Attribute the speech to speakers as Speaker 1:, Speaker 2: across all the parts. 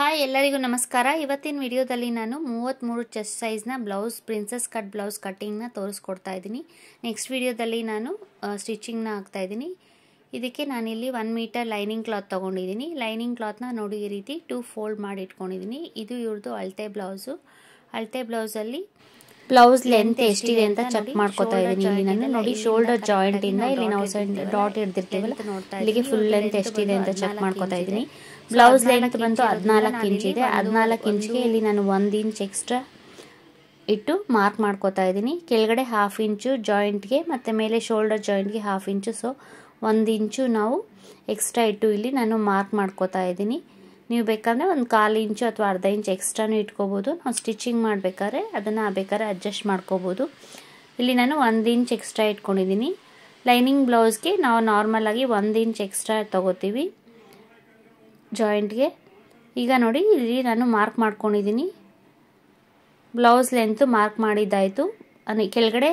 Speaker 1: hi ಎಲ್ಲರಿಗೂ ನಮಸ್ಕಾರ ಇವತ್ತಿನ ವಿಡಿಯೋದಲ್ಲಿ ನಾನು ಮೂವತ್ತ್ಮೂರು ಚೆಸ್ಟ್ ಸೈಜ್ನ ಬ್ಲೌಸ್ ಪ್ರಿನ್ಸಸ್ ಕಟ್ ಬ್ಲೌಸ್ ಕಟ್ಟಿಂಗ್ನ ತೋರಿಸ್ಕೊಡ್ತಾ ಇದ್ದೀನಿ ನೆಕ್ಸ್ಟ್ ವಿಡಿಯೋದಲ್ಲಿ ನಾನು ಸ್ಟಿಚಿಂಗ್ನ ಇದ್ದೀನಿ ಇದಕ್ಕೆ ನಾನಿಲ್ಲಿ ಒನ್ ಮೀಟರ್ ಲೈನಿಂಗ್ ಕ್ಲಾತ್ ತೊಗೊಂಡಿದ್ದೀನಿ ಲೈನಿಂಗ್ ಕ್ಲಾತ್ನ ನೋಡಿ ಈ ರೀತಿ ಟೂ ಫೋಲ್ಡ್ ಮಾಡಿ ಇಟ್ಕೊಂಡಿದ್ದೀನಿ ಇದು ಇವ್ರದ್ದು ಅಳತೆ ಬ್ಲೌಸು ಅಳತೆ ಬ್ಲೌಸಲ್ಲಿ
Speaker 2: ಬ್ಲೌಸ್ ಲೆಂತ್ ಎಷ್ಟಿದೆ ಅಂತ ಚೆಕ್ ಮಾಡ್ಕೋತಾ ಇದ್ದೀನಿ ಇಲ್ಲಿ ನಾನು
Speaker 1: ನೋಡಿ ಶೋಲ್ಡರ್ ಜಾಯಿಂಟ್ ಇಂದ ಇಲ್ಲಿ ನಾವು ಡಾಟ್ ಹಿಡ್ದಿರ್ತೀವಲ್ಲ ಇಲ್ಲಿಗೆ ಫುಲ್ ಲೆಂತ್ ಎಷ್ಟಿದೆ ಅಂತ ಚೆಕ್ ಮಾಡ್ಕೋತಾ ಇದ್ದೀನಿ ಬ್ಲೌಸ್ ಲೆಂತ್ ಬಂತು ಹದಿನಾಲ್ಕು ಇಂಚ್ ಇದೆ ಹದಿನಾಲ್ಕು ಇಂಚ್ಗೆ ಇಲ್ಲಿ ನಾನು ಒಂದು ಇಂಚ್ ಎಕ್ಸ್ಟ್ರಾ ಇಟ್ಟು ಮಾರ್ಕ್ ಮಾಡ್ಕೋತಾ ಇದ್ದೀನಿ ಕೆಳಗಡೆ ಹಾಫ್ ಇಂಚು ಜಾಯಿಂಟ್ಗೆ ಮತ್ತು ಮೇಲೆ ಶೋಲ್ಡರ್ ಜಾಯಿಂಟ್ಗೆ ಹಾಫ್ ಇಂಚು ಸೊ ಒಂದು ಇಂಚು ನಾವು ಎಕ್ಸ್ಟ್ರಾ ಇಟ್ಟು ಇಲ್ಲಿ ನಾನು ಮಾರ್ಕ್ ಮಾಡ್ಕೋತಾ ಇದ್ದೀನಿ ನೀವು ಬೇಕಾದರೆ ಒಂದು ಕಾಲು ಇಂಚು ಅಥವಾ ಅರ್ಧ ಇಂಚ್ ಎಕ್ಸ್ಟ್ರಾನು ಇಟ್ಕೋಬೋದು ನಾವು ಸ್ಟಿಚಿಂಗ್ ಮಾಡಬೇಕಾದ್ರೆ ಅದನ್ನು ಬೇಕಾದ್ರೆ ಅಡ್ಜಸ್ಟ್ ಮಾಡ್ಕೋಬೋದು ಇಲ್ಲಿ ನಾನು ಒಂದು ಇಂಚ್ ಎಕ್ಸ್ಟ್ರಾ ಇಟ್ಕೊಂಡಿದ್ದೀನಿ ಲೈನಿಂಗ್ ಬ್ಲೌಸ್ಗೆ ನಾವು ಆಗಿ ಒಂದು ಇಂಚ್ ಎಕ್ಸ್ಟ್ರಾ ತೊಗೋತೀವಿ ಜಾಯಿಂಟ್ಗೆ ಈಗ ನೋಡಿ ಇಲ್ಲಿ ನಾನು ಮಾರ್ಕ್ ಮಾಡ್ಕೊಂಡಿದ್ದೀನಿ ಬ್ಲೌಸ್ ಲೆಂತ್ ಮಾರ್ಕ್ ಮಾಡಿದ್ದಾಯಿತು ಕೆಳಗಡೆ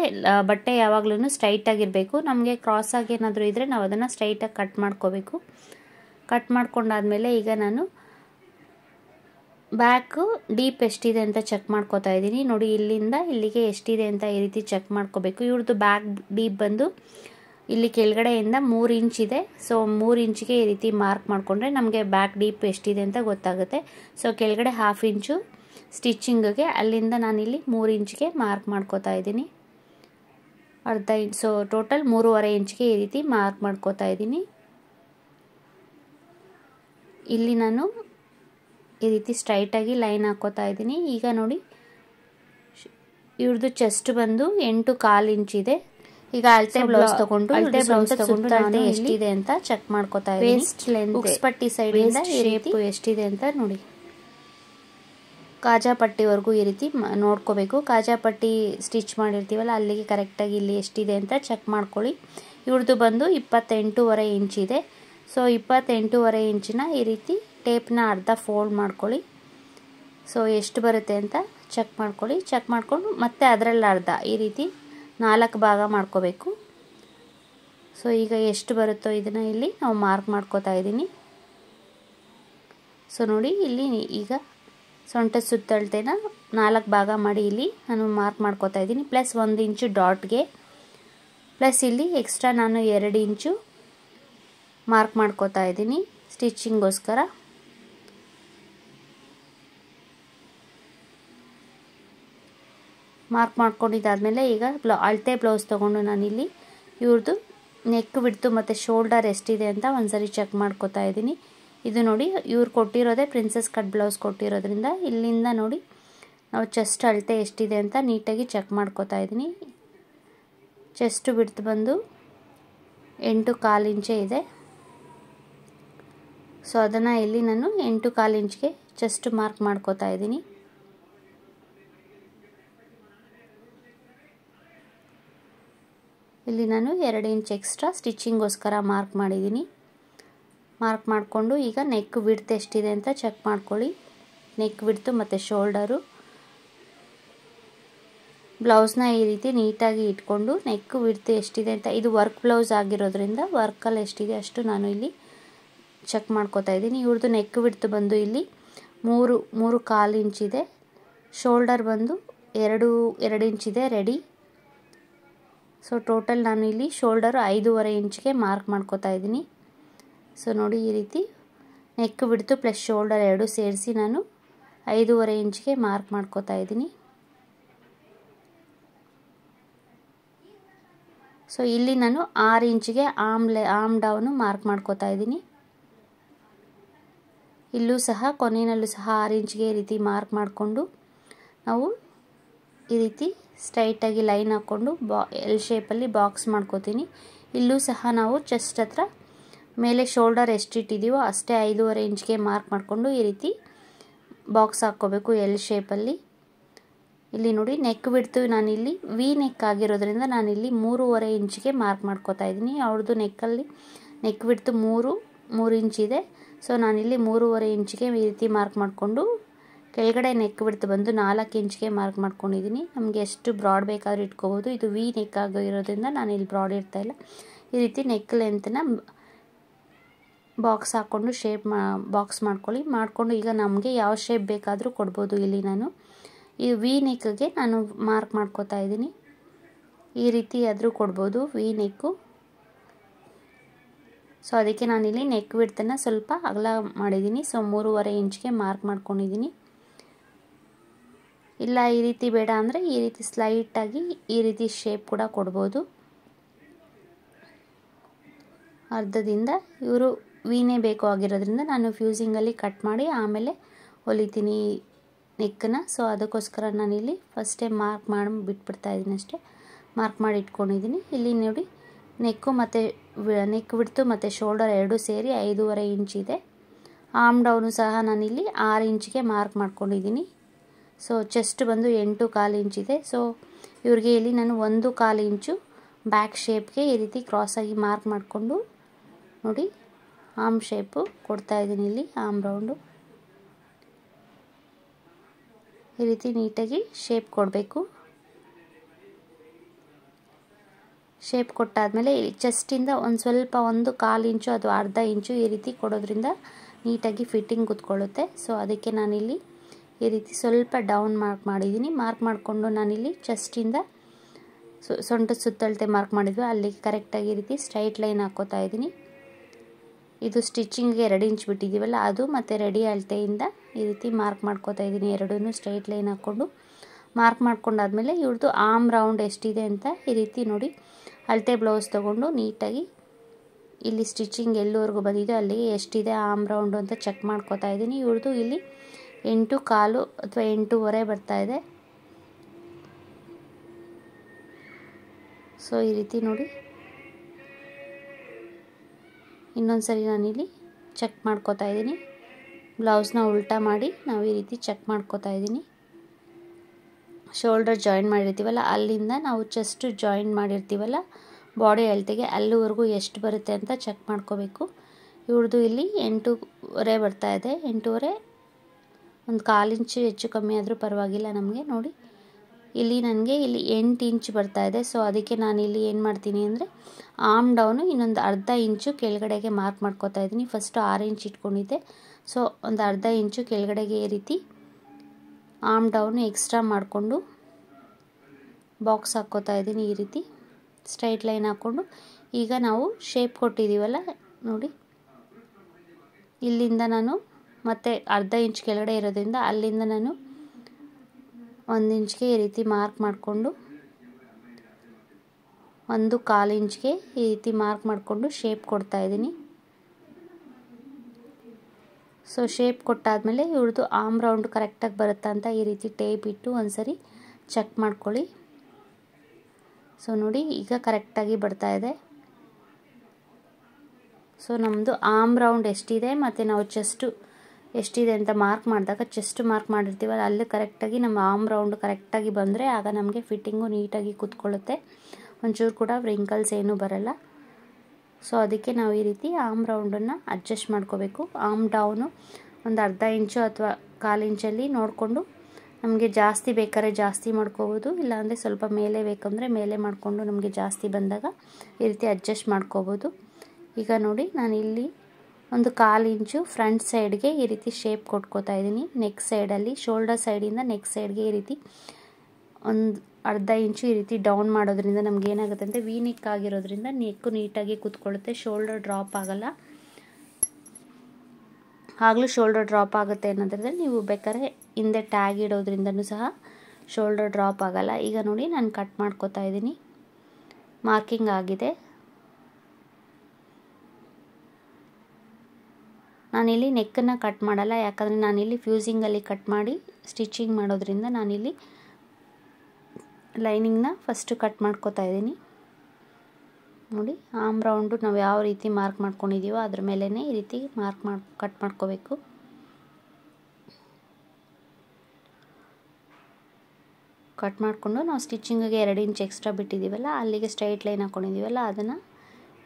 Speaker 1: ಬಟ್ಟೆ ಯಾವಾಗಲೂ ಸ್ಟ್ರೈಟಾಗಿರಬೇಕು ನಮಗೆ ಕ್ರಾಸಾಗಿ ಏನಾದರೂ ಇದ್ದರೆ ನಾವು ಅದನ್ನು ಸ್ಟ್ರೈಟಾಗಿ ಕಟ್ ಮಾಡ್ಕೋಬೇಕು ಕಟ್ ಮಾಡ್ಕೊಂಡಾದಮೇಲೆ ಈಗ ನಾನು ಬ್ಯಾಕು ಡೀಪ್ ಎಷ್ಟಿದೆ ಅಂತ ಚೆಕ್ ಮಾಡ್ಕೋತಾ ಇದ್ದೀನಿ ನೋಡಿ ಇಲ್ಲಿಂದ ಇಲ್ಲಿಗೆ ಎಷ್ಟಿದೆ ಅಂತ ಈ ರೀತಿ ಚೆಕ್ ಮಾಡ್ಕೋಬೇಕು ಇವ್ರದ್ದು ಬ್ಯಾಕ್ ಡೀಪ್ ಬಂದು ಇಲ್ಲಿ ಕೆಳಗಡೆಯಿಂದ ಮೂರು ಇಂಚ್ ಇದೆ ಸೊ ಮೂರು ಇಂಚಿಗೆ ಈ ರೀತಿ ಮಾರ್ಕ್ ಮಾಡಿಕೊಂಡ್ರೆ ನಮಗೆ ಬ್ಯಾಕ್ ಡೀಪ್ ಎಷ್ಟಿದೆ ಅಂತ ಗೊತ್ತಾಗುತ್ತೆ ಸೊ ಕೆಳಗಡೆ ಹಾಫ್ ಇಂಚು ಸ್ಟಿಚ್ಚಿಂಗಿಗೆ ಅಲ್ಲಿಂದ ನಾನಿಲ್ಲಿ ಮೂರು ಇಂಚ್ಗೆ ಮಾರ್ಕ್ ಮಾಡ್ಕೋತಾ ಇದ್ದೀನಿ ಅರ್ಧ ಇಂಚ್ ಸೊ ಟೋಟಲ್ ಮೂರುವರೆ ಇಂಚ್ಗೆ ಈ ರೀತಿ ಮಾರ್ಕ್ ಮಾಡ್ಕೋತಾ ಇದ್ದೀನಿ ಇಲ್ಲಿ ನಾನು ಈ ರೀತಿ ಸ್ಟ್ರೈಟಾಗಿ ಲೈನ್ ಹಾಕೋತಾ ಇದ್ದೀನಿ ಈಗ ನೋಡಿ ಇವ್ರದ್ದು ಚೆಸ್ಟ್ ಬಂದು ಎಂಟು ಕಾಲು ಇಂಚಿದೆ ಈಗ ಅಳತೆ ಬ್ಲೌಸ್ ತಗೊಂಡು ಅಳತೆ ಬ್ಲೌಸ್ ತಗೊಂಡು ನಾನು ಎಷ್ಟಿದೆ ಅಂತ ಚೆಕ್ ಮಾಡ್ಕೋತಾ ಇದ್ದೀನಿ ಪಟ್ಟಿ ಸೈಡ್ ಇಂದ ಎಷ್ಟಿದೆ ಅಂತ ನೋಡಿ ಕಾಜಾ ಈ ರೀತಿ ನೋಡ್ಕೋಬೇಕು ಕಾಜಾ ಪಟ್ಟಿ ಸ್ಟಿಚ್ ಮಾಡಿರ್ತೀವಲ್ಲ ಅಲ್ಲಿಗೆ ಕರೆಕ್ಟಾಗಿ ಇಲ್ಲಿ ಎಷ್ಟಿದೆ ಅಂತ ಚೆಕ್ ಮಾಡ್ಕೊಳ್ಳಿ ಇವ್ರದ್ದು ಬಂದು ಇಪ್ಪತ್ತೆಂಟೂವರೆ ಇಂಚಿದೆ ಸೊ ಇಪ್ಪತ್ತೆಂಟೂವರೆ ಇಂಚಿನ ಈ ರೀತಿ ಟೇಪ್ನ ಅರ್ಧ ಫೋಲ್ಡ್ ಮಾಡ್ಕೊಳ್ಳಿ ಸೊ ಎಷ್ಟು ಬರುತ್ತೆ ಅಂತ ಚೆಕ್ ಮಾಡ್ಕೊಳ್ಳಿ ಚೆಕ್ ಮಾಡಿಕೊಂಡು ಮತ್ತೆ ಅದರಲ್ಲಿ ಅರ್ಧ ಈ ರೀತಿ ನಾಲ್ಕು ಭಾಗ ಮಾಡ್ಕೋಬೇಕು ಸೊ ಈಗ ಎಷ್ಟು ಬರುತ್ತೋ ಇದನ್ನು ಇಲ್ಲಿ ನಾವು ಮಾರ್ಕ್ ಮಾಡ್ಕೋತಾ ಇದ್ದೀನಿ ಸೊ ನೋಡಿ ಇಲ್ಲಿ ಈಗ ಸೊಂಟ ಸುತ್ತಳತೆನ ನಾಲ್ಕು ಭಾಗ ಮಾಡಿ ಇಲ್ಲಿ ನಾನು ಮಾರ್ಕ್ ಮಾಡ್ಕೋತಾ ಇದ್ದೀನಿ ಪ್ಲಸ್ ಒಂದು ಇಂಚು ಡಾಟ್ಗೆ ಪ್ಲಸ್ ಇಲ್ಲಿ ಎಕ್ಸ್ಟ್ರಾ ನಾನು ಎರಡು ಇಂಚು ಮಾರ್ಕ್ ಮಾಡ್ಕೋತಾ ಇದ್ದೀನಿ ಸ್ಟಿಚಿಂಗೋಸ್ಕರ ಮಾರ್ಕ್ ಮಾಡ್ಕೊಂಡಿದ್ದಾದಮೇಲೆ ಈಗ ಬ್ಲೌ ಅಳತೆ ಬ್ಲೌಸ್ ತೊಗೊಂಡು ನಾನಿಲ್ಲಿ ಇವ್ರದ್ದು ನೆಕ್ ಬಿಡ್ತು ಮತ್ತು ಶೋಲ್ಡರ್ ಎಷ್ಟಿದೆ ಅಂತ ಒಂದ್ಸರಿ ಚೆಕ್ ಮಾಡ್ಕೋತಾ ಇದ್ದೀನಿ ಇದು ನೋಡಿ ಇವ್ರು ಕೊಟ್ಟಿರೋದೇ ಪ್ರಿನ್ಸಸ್ ಕಟ್ ಬ್ಲೌಸ್ ಕೊಟ್ಟಿರೋದ್ರಿಂದ ಇಲ್ಲಿಂದ ನೋಡಿ ನಾವು ಚೆಸ್ಟ್ ಅಳತೆ ಎಷ್ಟಿದೆ ಅಂತ ನೀಟಾಗಿ ಚೆಕ್ ಮಾಡ್ಕೋತಾ ಇದ್ದೀನಿ ಚೆಸ್ಟು ಬಿಡ್ತು ಬಂದು ಎಂಟು ಕಾಲು ಇಂಚೆ ಇದೆ ಸೊ ಅದನ್ನು ಇಲ್ಲಿ ನಾನು ಎಂಟು ಕಾಲು ಇಂಚ್ಗೆ ಚೆಸ್ಟ್ ಮಾರ್ಕ್ ಮಾಡ್ಕೋತಾ ಇದ್ದೀನಿ ಇಲ್ಲಿ ನಾನು ಎರಡು ಇಂಚ್ ಎಕ್ಸ್ಟ್ರಾ ಸ್ಟಿಚಿಂಗೋಸ್ಕರ ಮಾರ್ಕ್ ಮಾಡಿದ್ದೀನಿ ಮಾರ್ಕ್ ಮಾಡಿಕೊಂಡು ಈಗ ನೆಕ್ ವಿಡ್ತ್ ಎಷ್ಟಿದೆ ಅಂತ ಚೆಕ್ ಮಾಡ್ಕೊಳ್ಳಿ ನೆಕ್ ವಿಡ್ತು ಮತ್ತು ಶೋಲ್ಡರು ಬ್ಲೌಸ್ನ ಈ ರೀತಿ ನೀಟಾಗಿ ಇಟ್ಕೊಂಡು ನೆಕ್ ವಿಡ್ತ್ ಎಷ್ಟಿದೆ ಅಂತ ಇದು ವರ್ಕ್ ಬ್ಲೌಸ್ ಆಗಿರೋದ್ರಿಂದ ವರ್ಕಲ್ಲಿ ಎಷ್ಟಿದೆ ಅಷ್ಟು ನಾನು ಇಲ್ಲಿ ಚೆಕ್ ಮಾಡ್ಕೋತಾ ಇದ್ದೀನಿ ಇವ್ರದ್ದು ನೆಕ್ ವಿಡ್ತು ಬಂದು ಇಲ್ಲಿ ಮೂರು ಮೂರು ಕಾಲು ಇಂಚಿದೆ ಶೋಲ್ಡರ್ ಬಂದು ಎರಡು ಎರಡು ಇಂಚಿದೆ ರೆಡಿ ಸೊ ಟೋಟಲ್ ನಾನು ಇಲ್ಲಿ ಶೋಲ್ಡರ್ ಐದೂವರೆ ಇಂಚ್ಗೆ ಮಾರ್ಕ್ ಮಾಡ್ಕೋತಾ ಇದ್ದೀನಿ ಸೊ ನೋಡಿ ಈ ರೀತಿ ನೆಕ್ ಬಿಡ್ತು ಪ್ಲಸ್ ಶೋಲ್ಡರ್ ಎರಡು ಸೇರಿಸಿ ನಾನು ಐದೂವರೆ ಇಂಚ್ಗೆ ಮಾರ್ಕ್ ಮಾಡ್ಕೋತಾ ಇದ್ದೀನಿ ಸೊ ಇಲ್ಲಿ ನಾನು ಆರು ಇಂಚಿಗೆ ಆಮ್ ಲೆ ಆಮ್ ಡೌನು ಮಾರ್ಕ್ ಮಾಡ್ಕೋತಾ ಇದ್ದೀನಿ ಇಲ್ಲೂ ಸಹ ಕೊನೆಯಲ್ಲೂ ಸಹ ಆರು ಇಂಚ್ಗೆ ಈ ರೀತಿ ಮಾರ್ಕ್ ಮಾಡಿಕೊಂಡು ನಾವು ಈ ರೀತಿ ಸ್ಟ್ರೈಟಾಗಿ ಲೈನ್ ಹಾಕ್ಕೊಂಡು ಬಾ ಎಲ್ ಶೇಪಲ್ಲಿ ಬಾಕ್ಸ್ ಮಾಡ್ಕೋತೀನಿ ಇಲ್ಲೂ ಸಹ ನಾವು ಚೆಸ್ಟ್ ಹತ್ರ ಮೇಲೆ ಶೋಲ್ಡರ್ ಎಷ್ಟಿಟ್ಟಿದ್ದೀವೋ ಅಷ್ಟೇ ಐದೂವರೆ ಇಂಚ್ಗೆ ಮಾರ್ಕ್ ಮಾಡಿಕೊಂಡು ಈ ರೀತಿ ಬಾಕ್ಸ್ ಹಾಕ್ಕೋಬೇಕು ಎಲ್ ಶೇಪಲ್ಲಿ ಇಲ್ಲಿ ನೋಡಿ ನೆಕ್ ಬಿಡ್ತು ನಾನಿಲ್ಲಿ ವಿ ನೆಕ್ ಆಗಿರೋದ್ರಿಂದ ನಾನಿಲ್ಲಿ ಮೂರುವರೆ ಇಂಚ್ಗೆ ಮಾರ್ಕ್ ಮಾಡ್ಕೋತಾ ಇದ್ದೀನಿ ಅವ್ರದ್ದು ನೆಕ್ಕಲ್ಲಿ ನೆಕ್ ಬಿಡ್ತು ಮೂರು ಮೂರು ಇಂಚ್ ಇದೆ ಸೊ ನಾನಿಲ್ಲಿ ಮೂರುವರೆ ಇಂಚ್ಗೆ ಈ ರೀತಿ ಮಾರ್ಕ್ ಮಾಡಿಕೊಂಡು ಕೆಳಗಡೆ ನೆಕ್ ಬಿಡ್ತು ಬಂದು ನಾಲ್ಕು ಇಂಚ್ಗೆ ಮಾರ್ಕ್ ಮಾಡ್ಕೊಂಡಿದ್ದೀನಿ ನಮಗೆ ಎಷ್ಟು ಬ್ರಾಡ್ ಬೇಕಾದರೂ ಇಟ್ಕೋಬೋದು ಇದು ವಿ ನೆಕ್ ಆಗಿರೋದ್ರಿಂದ ನಾನು ಇಲ್ಲಿ ಬ್ರಾಡ್ ಇರ್ತಾ ಇಲ್ಲ ಈ ರೀತಿ ನೆಕ್ ಲೆಂತ್ನ ಬಾಕ್ಸ್ ಹಾಕ್ಕೊಂಡು ಶೇಪ್ ಮಾ ಬಾಕ್ಸ್ ಮಾಡ್ಕೊಳ್ಳಿ ಮಾಡಿಕೊಂಡು ಈಗ ನಮಗೆ ಯಾವ ಶೇಪ್ ಬೇಕಾದರೂ ಕೊಡ್ಬೋದು ಇಲ್ಲಿ ನಾನು ಈ ವಿ ನೆಕ್ಗೆ ನಾನು ಮಾರ್ಕ್ ಮಾಡ್ಕೋತಾ ಇದ್ದೀನಿ ಈ ರೀತಿ ಆದರೂ ಕೊಡ್ಬೋದು ವಿ ನೆಕ್ಕು ಸೊ ಅದಕ್ಕೆ ನಾನಿಲ್ಲಿ ನೆಕ್ ಬಿಡ್ತನ್ನು ಸ್ವಲ್ಪ ಅಗಲ ಮಾಡಿದ್ದೀನಿ ಸೊ ಮೂರುವರೆ ಇಂಚ್ಗೆ ಮಾರ್ಕ್ ಮಾಡ್ಕೊಂಡಿದ್ದೀನಿ ಇಲ್ಲ ಈ ರೀತಿ ಬೇಡ ಅಂದರೆ ಈ ರೀತಿ ಸ್ಲೈಟಾಗಿ ಈ ರೀತಿ ಶೇಪ್ ಕೂಡ ಕೊಡ್ಬೋದು ಅರ್ಧದಿಂದ ಇವರು ವೀನೇ ಬೇಕು ಆಗಿರೋದ್ರಿಂದ ನಾನು ಫ್ಯೂಸಿಂಗಲ್ಲಿ ಕಟ್ ಮಾಡಿ ಆಮೇಲೆ ಹೊಲಿತೀನಿ ನೆಕ್ಕನ್ನ ಸೊ ಅದಕ್ಕೋಸ್ಕರ ನಾನಿಲ್ಲಿ ಫಸ್ಟೇ ಮಾರ್ಕ್ ಮಾಡಿ ಬಿಟ್ಬಿಡ್ತಾ ಇದ್ದೀನಿ ಅಷ್ಟೇ ಮಾರ್ಕ್ ಮಾಡಿ ಇಟ್ಕೊಂಡಿದ್ದೀನಿ ಇಲ್ಲಿ ನೋಡಿ ನೆಕ್ಕು ಮತ್ತು ನೆಕ್ ಬಿಡ್ತು ಮತ್ತು ಶೋಲ್ಡರ್ ಎರಡೂ ಸೇರಿ ಐದೂವರೆ ಇಂಚ್ ಇದೆ ಆಮ್ ಡೌನು ಸಹ ನಾನಿಲ್ಲಿ ಆರು ಇಂಚಿಗೆ ಮಾರ್ಕ್ ಮಾಡ್ಕೊಂಡಿದ್ದೀನಿ ಸೊ ಚೆಸ್ಟ್ ಬಂದು ಎಂಟು ಕಾಲು ಇಂಚಿದೆ ಸೊ ಇವ್ರಿಗೆ ಇಲ್ಲಿ ನಾನು ಒಂದು ಕಾಲು ಇಂಚು ಬ್ಯಾಕ್ ಶೇಪ್ಗೆ ಈ ರೀತಿ ಕ್ರಾಸಾಗಿ ಮಾರ್ಕ್ ಮಾಡಿಕೊಂಡು ನೋಡಿ ಆಮ್ ಶೇಪು ಕೊಡ್ತಾಯಿದ್ದೀನಿ ಇಲ್ಲಿ ಆಮ್ ರೌಂಡು ಈ ರೀತಿ ನೀಟಾಗಿ ಶೇಪ್ ಕೊಡಬೇಕು ಶೇಪ್ ಕೊಟ್ಟಾದಮೇಲೆ ಚೆಸ್ಟಿಂದ ಒಂದು ಸ್ವಲ್ಪ ಒಂದು ಕಾಲು ಇಂಚು ಅದು ಅರ್ಧ ಇಂಚು ಈ ರೀತಿ ಕೊಡೋದ್ರಿಂದ ನೀಟಾಗಿ ಫಿಟ್ಟಿಂಗ್ ಕೂತ್ಕೊಳ್ಳುತ್ತೆ ಸೊ ಅದಕ್ಕೆ ನಾನಿಲ್ಲಿ ಈ ರೀತಿ ಸ್ವಲ್ಪ ಡೌನ್ ಮಾರ್ಕ್ ಮಾಡಿದ್ದೀನಿ ಮಾರ್ಕ್ ಮಾಡಿಕೊಂಡು ನಾನಿಲ್ಲಿ ಚೆಸ್ಟಿಂದ ಸೊ ಸೊಂಟ ಸುತ್ತಳತೆ ಮಾರ್ಕ್ ಮಾಡಿದ್ವಿ ಅಲ್ಲಿ ಕರೆಕ್ಟಾಗಿ ಈ ರೀತಿ ಸ್ಟ್ರೈಟ್ ಲೈನ್ ಹಾಕೋತಾ ಇದ್ದೀನಿ ಇದು ಸ್ಟಿಚಿಂಗ್ಗೆ ಎರಡು ಇಂಚ್ ಬಿಟ್ಟಿದ್ದೀವಲ್ಲ ಅದು ಮತ್ತು ರೆಡಿ ಅಳತೆಯಿಂದ ಈ ರೀತಿ ಮಾರ್ಕ್ ಮಾಡ್ಕೋತಾ ಇದ್ದೀನಿ ಎರಡೂ ಸ್ಟ್ರೈಟ್ ಲೈನ್ ಹಾಕ್ಕೊಂಡು ಮಾರ್ಕ್ ಮಾಡ್ಕೊಂಡಾದ್ಮೇಲೆ ಇವ್ರದ್ದು ಆಮ್ ರೌಂಡ್ ಎಷ್ಟಿದೆ ಅಂತ ಈ ರೀತಿ ನೋಡಿ ಅಳತೆ ಬ್ಲೌಸ್ ತೊಗೊಂಡು ನೀಟಾಗಿ ಇಲ್ಲಿ ಸ್ಟಿಚಿಂಗ್ ಎಲ್ಲಿವರೆಗೂ ಬಂದಿದೆ ಅಲ್ಲಿಗೆ ಎಷ್ಟಿದೆ ಆಮ್ ರೌಂಡು ಅಂತ ಚೆಕ್ ಮಾಡ್ಕೋತಾ ಇದ್ದೀನಿ ಇವ್ರದ್ದು ಇಲ್ಲಿ ಎಂಟು ಕಾಲು ಅಥವಾ ಎಂಟೂವರೆ ಇದೆ ಸೊ ಈ ರೀತಿ ನೋಡಿ ಇನ್ನೊಂದು ಸರಿ ನಾನಿಲ್ಲಿ ಚೆಕ್ ಮಾಡ್ಕೋತಾ ಇದ್ದೀನಿ ಬ್ಲೌಸ್ನ ಉಲ್ಟಾ ಮಾಡಿ ನಾವು ಈ ರೀತಿ ಚೆಕ್ ಮಾಡ್ಕೋತಾ ಇದ್ದೀನಿ ಶೋಲ್ಡರ್ ಜಾಯಿನ್ ಮಾಡಿರ್ತೀವಲ್ಲ ಅಲ್ಲಿಂದ ನಾವು ಚೆಸ್ಟ್ ಜಾಯಿನ್ ಮಾಡಿರ್ತೀವಲ್ಲ ಬಾಡಿ ಹೆಲ್ತಿಗೆ ಅಲ್ಲಿವರೆಗೂ ಎಷ್ಟು ಬರುತ್ತೆ ಅಂತ ಚೆಕ್ ಮಾಡ್ಕೋಬೇಕು ಇವ್ರದ್ದು ಇಲ್ಲಿ ಎಂಟೂವರೆ ಬರ್ತಾ ಇದೆ ಎಂಟೂವರೆ ಒಂದು ಕಾಲು ಇಂಚು ಹೆಚ್ಚು ಕಮ್ಮಿ ಆದರೂ ಪರವಾಗಿಲ್ಲ ನಮಗೆ ನೋಡಿ ಇಲ್ಲಿ ನನಗೆ ಇಲ್ಲಿ ಎಂಟು ಇಂಚ್ ಬರ್ತಾ ಇದೆ ಸೊ ಅದಕ್ಕೆ ನಾನು ಇಲ್ಲಿ ಏನು ಮಾಡ್ತೀನಿ ಅಂದರೆ ಆಮ್ ಡೌನು ಇನ್ನೊಂದು ಅರ್ಧ ಇಂಚು ಕೆಳಗಡೆಗೆ ಮಾರ್ಕ್ ಮಾಡ್ಕೋತಾ ಇದ್ದೀನಿ ಫಸ್ಟು ಆರು ಇಂಚ್ ಇಟ್ಕೊಂಡಿದ್ದೆ ಸೊ ಒಂದು ಅರ್ಧ ಇಂಚು ಕೆಳಗಡೆಗೆ ಈ ರೀತಿ ಆಮ್ ಡೌನು ಎಕ್ಸ್ಟ್ರಾ ಮಾಡಿಕೊಂಡು ಬಾಕ್ಸ್ ಹಾಕ್ಕೋತಾ ಇದ್ದೀನಿ ಈ ರೀತಿ ಸ್ಟ್ರೈಟ್ ಲೈನ್ ಹಾಕ್ಕೊಂಡು ಈಗ ನಾವು ಶೇಪ್ ಕೊಟ್ಟಿದ್ದೀವಲ್ಲ ನೋಡಿ ಇಲ್ಲಿಂದ ನಾನು ಮತ್ತು ಅರ್ಧ ಇಂಚ್ ಕೆಳಗಡೆ ಇರೋದ್ರಿಂದ ಅಲ್ಲಿಂದ ನಾನು ಒಂದು ಇಂಚ್ಗೆ ಈ ರೀತಿ ಮಾರ್ಕ್ ಮಾಡಿಕೊಂಡು ಒಂದು ಕಾಲು ಇಂಚ್ಗೆ ಈ ರೀತಿ ಮಾರ್ಕ್ ಮಾಡಿಕೊಂಡು ಶೇಪ್ ಕೊಡ್ತಾ ಇದ್ದೀನಿ ಸೊ ಶೇಪ್ ಕೊಟ್ಟಾದಮೇಲೆ ಇವ್ರದ್ದು ಆಮ್ ರೌಂಡ್ ಕರೆಕ್ಟಾಗಿ ಬರುತ್ತಾ ಅಂತ ಈ ರೀತಿ ಟೇಪ್ ಇಟ್ಟು ಒಂದ್ಸರಿ ಚೆಕ್ ಮಾಡ್ಕೊಳ್ಳಿ ಸೊ ನೋಡಿ ಈಗ ಕರೆಕ್ಟಾಗಿ ಬರ್ತಾ ಇದೆ ಸೊ ನಮ್ಮದು ಆಮ್ ರೌಂಡ್ ಎಷ್ಟಿದೆ ಮತ್ತು ನಾವು ಚೆಸ್ಟು ಎಷ್ಟಿದೆ ಅಂತ ಮಾರ್ಕ್ ಮಾಡಿದಾಗ ಚೆಸ್ಟ್ ಮಾರ್ಕ್ ಮಾಡಿರ್ತೀವಲ್ಲ ಅಲ್ಲಿ ಕರೆಕ್ಟಾಗಿ ನಮ್ಮ ಆಮ್ ರೌಂಡ್ ಕರೆಕ್ಟಾಗಿ ಬಂದರೆ ಆಗ ನಮಗೆ ಫಿಟ್ಟಿಂಗು ನೀಟಾಗಿ ಕೂತ್ಕೊಳ್ಳುತ್ತೆ ಒಂಚೂರು ಕೂಡ ವ್ರಿಂಕಲ್ಸ್ ಏನೂ ಬರಲ್ಲ ಸೊ ಅದಕ್ಕೆ ನಾವು ಈ ರೀತಿ ಆಮ್ ರೌಂಡನ್ನು ಅಡ್ಜಸ್ಟ್ ಮಾಡ್ಕೋಬೇಕು ಆಮ್ ಡೌನು ಒಂದು ಅರ್ಧ ಇಂಚು ಅಥವಾ ಕಾಲು ಇಂಚಲ್ಲಿ ನೋಡಿಕೊಂಡು ನಮಗೆ ಜಾಸ್ತಿ ಬೇಕಾದ್ರೆ ಜಾಸ್ತಿ ಮಾಡ್ಕೋಬೋದು ಇಲ್ಲಾಂದರೆ ಸ್ವಲ್ಪ ಮೇಲೆ ಬೇಕಂದರೆ ಮೇಲೆ ಮಾಡಿಕೊಂಡು ನಮಗೆ ಜಾಸ್ತಿ ಬಂದಾಗ ಈ ರೀತಿ ಅಡ್ಜಸ್ಟ್ ಮಾಡ್ಕೋಬೋದು ಈಗ ನೋಡಿ ನಾನು ಇಲ್ಲಿ ಒಂದು ಕಾಲು ಇಂಚು ಫ್ರಂಟ್ ಸೈಡ್ಗೆ ಈ ರೀತಿ ಶೇಪ್ ಕೊಟ್ಕೋತಾ ಇದ್ದೀನಿ ನೆಕ್ ಸೈಡಲ್ಲಿ ಶೋಲ್ಡರ್ ಸೈಡಿಂದ ನೆಕ್ ಸೈಡ್ಗೆ ಈ ರೀತಿ ಒಂದು ಅರ್ಧ ಇಂಚು ಈ ರೀತಿ ಡೌನ್ ಮಾಡೋದ್ರಿಂದ ನಮ್ಗೆ ಏನಾಗುತ್ತೆ ಅಂದರೆ ವಿ ನೆಕ್ ಆಗಿರೋದ್ರಿಂದ ನೆಕ್ಕು ನೀಟಾಗಿ ಕೂತ್ಕೊಳ್ಳುತ್ತೆ ಶೋಲ್ಡರ್ ಡ್ರಾಪ್ ಆಗಲ್ಲ ಆಗಲೂ ಶೋಲ್ಡರ್ ಡ್ರಾಪ್ ಆಗುತ್ತೆ ಅನ್ನೋದ್ರಿಂದ ನೀವು ಬೇಕಾದ್ರೆ ಹಿಂದೆ ಟ್ಯಾಗ್ ಇಡೋದ್ರಿಂದನೂ ಸಹ ಶೋಲ್ಡರ್ ಡ್ರಾಪ್ ಆಗಲ್ಲ ಈಗ ನೋಡಿ ನಾನು ಕಟ್ ಮಾಡ್ಕೋತಾ ಇದ್ದೀನಿ ಮಾರ್ಕಿಂಗ್ ಆಗಿದೆ ನಾನಿಲ್ಲಿ ನೆಕ್ಕನ್ನು ಕಟ್ ಮಾಡಲ್ಲ ಯಾಕಂದರೆ ನಾನಿಲ್ಲಿ ಫ್ಯೂಸಿಂಗಲ್ಲಿ ಕಟ್ ಮಾಡಿ ಸ್ಟಿಚಿಂಗ್ ಮಾಡೋದ್ರಿಂದ ನಾನಿಲ್ಲಿ ಲೈನಿಂಗ್ನ ಫಸ್ಟು ಕಟ್ ಮಾಡ್ಕೋತಾ ಇದ್ದೀನಿ ನೋಡಿ ಆಮ್ ರೌಂಡು ನಾವು ಯಾವ ರೀತಿ ಮಾರ್ಕ್ ಮಾಡ್ಕೊಂಡಿದ್ದೀವೋ ಅದ್ರ ಮೇಲೇ ಈ ರೀತಿ ಮಾರ್ಕ್ ಮಾಡಿ ಕಟ್ ಮಾಡ್ಕೋಬೇಕು ಕಟ್ ಮಾಡಿಕೊಂಡು ನಾವು ಸ್ಟಿಚಿಂಗಿಗೆ ಎರಡು ಇಂಚ್ ಎಕ್ಸ್ಟ್ರಾ ಬಿಟ್ಟಿದ್ದೀವಲ್ಲ ಅಲ್ಲಿಗೆ ಸ್ಟ್ರೈಟ್ ಲೈನ್ ಹಾಕ್ಕೊಂಡಿದ್ದೀವಲ್ಲ ಅದನ್ನು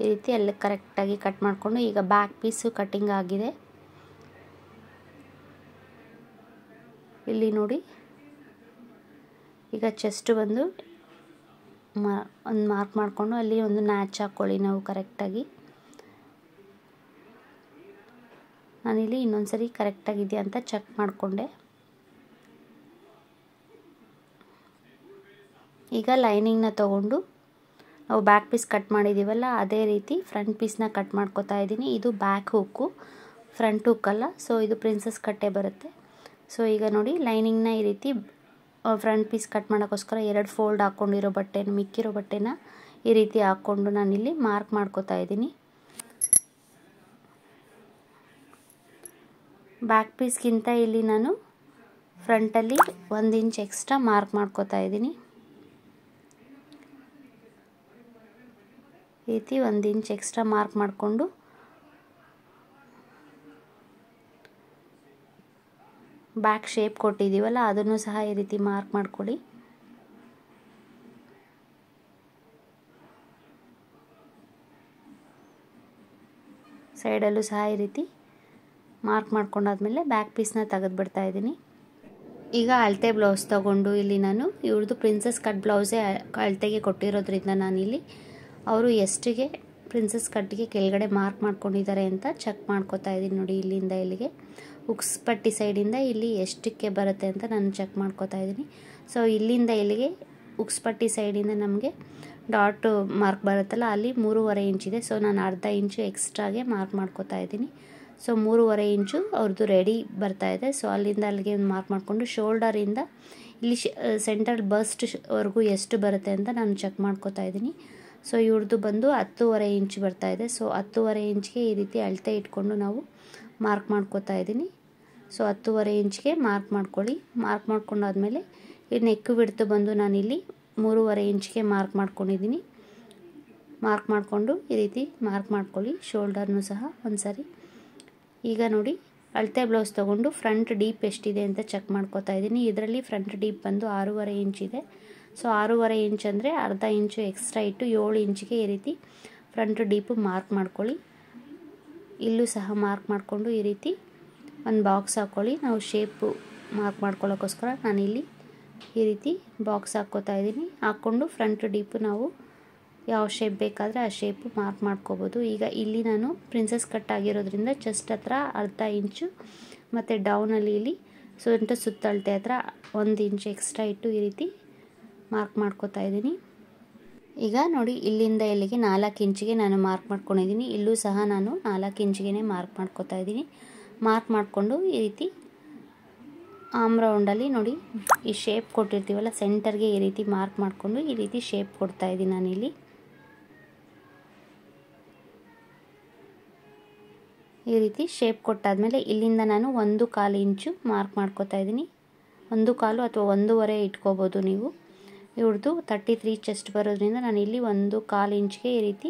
Speaker 1: ಈ ರೀತಿ ಅಲ್ಲಿ ಕರೆಕ್ಟಾಗಿ ಕಟ್ ಮಾಡಿಕೊಂಡು ಈಗ ಬ್ಯಾಕ್ ಪೀಸು ಕಟ್ಟಿಂಗ್ ಆಗಿದೆ ಇಲ್ಲಿ ನೋಡಿ ಈಗ ಚೆಸ್ಟ್ ಬಂದು ಒಂದು ಮಾರ್ಕ್ ಮಾಡಿಕೊಂಡು ಅಲ್ಲಿ ಒಂದು ನ್ಯಾಚ್ ಹಾಕ್ಕೊಳ್ಳಿ ನಾವು ಕರೆಕ್ಟಾಗಿ ನಾನಿಲ್ಲಿ ಇನ್ನೊಂದು ಸರಿ ಕರೆಕ್ಟಾಗಿದೆಯಾ ಅಂತ ಚೆಕ್ ಮಾಡಿಕೊಂಡೆ ಈಗ ಲೈನಿಂಗ್ನ ತಗೊಂಡು ನಾವು ಬ್ಯಾಕ್ ಪೀಸ್ ಕಟ್ ಮಾಡಿದ್ದೀವಲ್ಲ ಅದೇ ರೀತಿ ಫ್ರಂಟ್ ಪೀಸ್ನ ಕಟ್ ಮಾಡ್ಕೋತಾ ಇದ್ದೀನಿ ಇದು ಬ್ಯಾಕ್ ಹುಕ್ಕು ಫ್ರಂಟ್ ಹುಕ್ಕಲ್ಲ ಸೊ ಇದು ಪ್ರಿನ್ಸಸ್ ಕಟ್ಟೆ ಬರುತ್ತೆ ಸೊ ಈಗ ನೋಡಿ ಲೈನಿಂಗ್ನ ಈ ರೀತಿ ಫ್ರಂಟ್ ಪೀಸ್ ಕಟ್ ಮಾಡೋಕ್ಕೋಸ್ಕರ ಎರಡು ಫೋಲ್ಡ್ ಹಾಕ್ಕೊಂಡಿರೋ ಬಟ್ಟೆನ ಮಿಕ್ಕಿರೋ ಬಟ್ಟೆನ ಈ ರೀತಿ ಹಾಕ್ಕೊಂಡು ನಾನಿಲ್ಲಿ ಮಾರ್ಕ್ ಮಾಡ್ಕೋತಾ ಇದ್ದೀನಿ ಬ್ಯಾಕ್ ಪೀಸ್ಗಿಂತ ಇಲ್ಲಿ ನಾನು ಫ್ರಂಟಲ್ಲಿ ಒಂದು ಇಂಚ್ ಎಕ್ಸ್ಟ್ರಾ ಮಾರ್ಕ್ ಮಾಡ್ಕೋತಾ ಇದ್ದೀನಿ ರೀತಿ ಒಂದು ಇಂಚ್ ಎಕ್ಸ್ಟ್ರಾ ಮಾರ್ಕ್ ಮಾಡಿಕೊಂಡು ಬ್ಯಾಕ್ ಶೇಪ್ ಕೊಟ್ಟಿದ್ದೀವಲ್ಲ ಅದನ್ನು ಸಹ ಈ ರೀತಿ ಮಾರ್ಕ್ ಮಾಡಿಕೊಳ್ಳಿ ಸೈಡಲ್ಲೂ ಸಹ ಈ ರೀತಿ ಮಾರ್ಕ್ ಮಾಡ್ಕೊಂಡಾದ್ಮೇಲೆ ಬ್ಯಾಕ್ ಪೀಸ್ನ ತೆಗೆದುಬಿಡ್ತಾ ಇದ್ದೀನಿ ಈಗ ಅಳತೆ ಬ್ಲೌಸ್ ತಗೊಂಡು ಇಲ್ಲಿ ನಾನು ಇವ್ರದ್ದು ಪ್ರಿನ್ಸಸ್ ಕಟ್ ಬ್ಲೌಸೇ ಅಳತೆಗೆ ಕೊಟ್ಟಿರೋದ್ರಿಂದ ನಾನಿಲ್ಲಿ ಅವರು ಎಷ್ಟಿಗೆ ಪ್ರಿನ್ಸಸ್ ಕಟ್ಟಿಗೆ ಕೆಳಗಡೆ ಮಾರ್ಕ್ ಮಾಡ್ಕೊಂಡಿದ್ದಾರೆ ಅಂತ ಚೆಕ್ ಮಾಡ್ಕೋತಾ ಇದ್ದೀನಿ ನೋಡಿ ಇಲ್ಲಿಂದ ಇಲ್ಲಿಗೆ ಉಕ್ಸ್ಪಟ್ಟಿ ಪಟ್ಟಿ ಸೈಡಿಂದ ಇಲ್ಲಿ ಎಷ್ಟಕ್ಕೆ ಬರುತ್ತೆ ಅಂತ ನಾನು ಚೆಕ್ ಮಾಡ್ಕೋತಾ ಇದ್ದೀನಿ ಸೊ ಇಲ್ಲಿಂದ ಇಲ್ಲಿಗೆ ಉಕ್ಸ್ಪಟ್ಟಿ ಪಟ್ಟಿ ಸೈಡಿಂದ ನಮಗೆ ಡಾಟ್ ಮಾರ್ಕ್ ಬರುತ್ತಲ್ಲ ಅಲ್ಲಿ ಮೂರುವರೆ ಇಂಚಿದೆ ಸೊ ನಾನು ಅರ್ಧ ಇಂಚು ಎಕ್ಸ್ಟ್ರಾಗೆ ಮಾರ್ಕ್ ಮಾಡ್ಕೋತಾ ಇದ್ದೀನಿ ಸೊ ಮೂರುವರೆ ಇಂಚು ಅವ್ರದ್ದು ರೆಡಿ ಬರ್ತಾ ಇದೆ ಸೊ ಅಲ್ಲಿಂದ ಅಲ್ಲಿಗೆ ಒಂದು ಮಾರ್ಕ್ ಮಾಡಿಕೊಂಡು ಶೋಲ್ಡರಿಂದ ಇಲ್ಲಿ ಸೆಂಟರ್ ಬಸ್ಟ್ ವರೆಗೂ ಎಷ್ಟು ಬರುತ್ತೆ ಅಂತ ನಾನು ಚೆಕ್ ಮಾಡ್ಕೋತಾ ಇದ್ದೀನಿ ಸೊ ಇವ್ರದ್ದು ಬಂದು ಹತ್ತೂವರೆ ಇಂಚ್ ಬರ್ತಾಯಿದೆ ಸೊ ಹತ್ತೂವರೆ ಇಂಚ್ಗೆ ಈ ರೀತಿ ಅಳತೆ ಇಟ್ಕೊಂಡು ನಾವು ಮಾರ್ಕ್ ಮಾಡ್ಕೋತಾ ಇದ್ದೀನಿ ಸೊ ಹತ್ತೂವರೆ ಇಂಚ್ಗೆ ಮಾರ್ಕ್ ಮಾಡ್ಕೊಳ್ಳಿ ಮಾರ್ಕ್ ಮಾಡ್ಕೊಂಡಾದ್ಮೇಲೆ ಈ ನೆಕ್ ಬಿಡ್ತು ಬಂದು ನಾನಿಲ್ಲಿ ಮೂರುವರೆ ಇಂಚ್ಗೆ ಮಾರ್ಕ್ ಮಾಡ್ಕೊಂಡಿದ್ದೀನಿ ಮಾರ್ಕ್ ಮಾಡಿಕೊಂಡು ಈ ರೀತಿ ಮಾರ್ಕ್ ಮಾಡ್ಕೊಳ್ಳಿ ಶೋಲ್ಡರ್ನು ಸಹ ಒಂದು ಈಗ ನೋಡಿ ಅಳತೆ ಬ್ಲೌಸ್ ತೊಗೊಂಡು ಫ್ರಂಟ್ ಡೀಪ್ ಎಷ್ಟಿದೆ ಅಂತ ಚೆಕ್ ಮಾಡ್ಕೋತಾ ಇದ್ದೀನಿ ಇದರಲ್ಲಿ ಫ್ರಂಟ್ ಡೀಪ್ ಬಂದು ಆರೂವರೆ ಇಂಚ್ ಇದೆ ಸೊ ಆರೂವರೆ ಇಂಚ್ ಅಂದರೆ ಅರ್ಧ ಇಂಚು ಎಕ್ಸ್ಟ್ರಾ ಇಟ್ಟು ಏಳು ಇಂಚಿಗೆ ಈ ರೀತಿ ಫ್ರಂಟ್ ಡೀಪು ಮಾರ್ಕ್ ಮಾಡ್ಕೊಳ್ಳಿ ಇಲ್ಲೂ ಸಹ ಮಾರ್ಕ್ ಮಾಡಿಕೊಂಡು ಈ ರೀತಿ ಒಂದು ಬಾಕ್ಸ್ ಹಾಕ್ಕೊಳ್ಳಿ ನಾವು ಶೇಪು ಮಾರ್ಕ್ ಮಾಡ್ಕೊಳ್ಳೋಕ್ಕೋಸ್ಕರ ನಾನಿಲ್ಲಿ ಈ ರೀತಿ ಬಾಕ್ಸ್ ಹಾಕ್ಕೋತಾ ಇದ್ದೀನಿ ಹಾಕ್ಕೊಂಡು ಫ್ರಂಟ್ ಡೀಪು ನಾವು ಯಾವ ಶೇಪ್ ಬೇಕಾದರೆ ಆ ಶೇಪು ಮಾರ್ಕ್ ಮಾಡ್ಕೋಬೋದು ಈಗ ಇಲ್ಲಿ ನಾನು ಪ್ರಿನ್ಸಸ್ ಕಟ್ ಆಗಿರೋದ್ರಿಂದ ಚೆಸ್ಟ್ ಹತ್ರ ಅರ್ಧ ಇಂಚು ಮತ್ತು ಡೌನಲ್ಲಿ ಇಲ್ಲಿ ಸೊ ಸುತ್ತಳತೆ ಹತ್ರ ಒಂದು ಇಂಚು ಎಕ್ಸ್ಟ್ರಾ ಇಟ್ಟು ಈ ರೀತಿ ಮಾರ್ಕ್ ಮಾಡ್ಕೋತಾ ಇದ್ದೀನಿ ಈಗ ನೋಡಿ ಇಲ್ಲಿಂದ ಇಲ್ಲಿಗೆ ನಾಲ್ಕು ಇಂಚಿಗೆ ನಾನು ಮಾರ್ಕ್ ಮಾಡ್ಕೊಂಡಿದ್ದೀನಿ ಇಲ್ಲೂ ಸಹ ನಾನು ನಾಲ್ಕು ಇಂಚಿಗೆ ಮಾರ್ಕ್ ಮಾಡ್ಕೋತಾ ಇದ್ದೀನಿ ಮಾರ್ಕ್ ಮಾಡಿಕೊಂಡು ಈ ರೀತಿ ಆಮ್ ರೌಂಡಲ್ಲಿ ನೋಡಿ ಈ ಶೇಪ್ ಕೊಟ್ಟಿರ್ತೀವಲ್ಲ ಸೆಂಟರ್ಗೆ ಈ ರೀತಿ ಮಾರ್ಕ್ ಮಾಡಿಕೊಂಡು ಈ ರೀತಿ ಶೇಪ್ ಕೊಡ್ತಾ ಇದ್ದೀನಿ ನಾನಿಲ್ಲಿ ಈ ರೀತಿ ಶೇಪ್ ಕೊಟ್ಟಾದಮೇಲೆ ಇಲ್ಲಿಂದ ನಾನು ಒಂದು ಕಾಲು ಇಂಚು ಮಾರ್ಕ್ ಮಾಡ್ಕೋತಾ ಇದ್ದೀನಿ ಒಂದು ಕಾಲು ಅಥವಾ ಒಂದೂವರೆ ಇಟ್ಕೋಬೋದು ನೀವು ಇವ್ರದ್ದು ತರ್ಟಿ ತ್ರೀ ಚೆಸ್ಟ್ ಬರೋದ್ರಿಂದ ನಾನು ಇಲ್ಲಿ ಒಂದು ಕಾಲು ಇಂಚ್ಗೆ ಈ ರೀತಿ